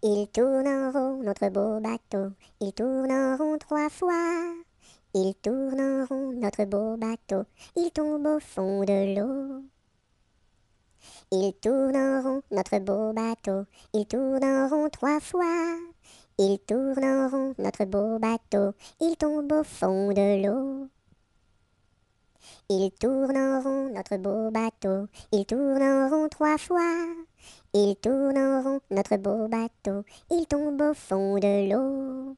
Il tourneront notre beau bateau. Ils tourneront trois fois. Ils tourneront notre beau bateau. Il tombe au fond de l'eau. Ils tourneront notre beau bateau. Ils tourneront trois fois. Ils tourneront notre beau bateau. Il tombe au fond de l'eau. Il tourne en rond, notre beau bateau. ils tourneront en rond trois fois. Ils tourneront en rond, notre beau bateau. ils tombe au fond de l'eau.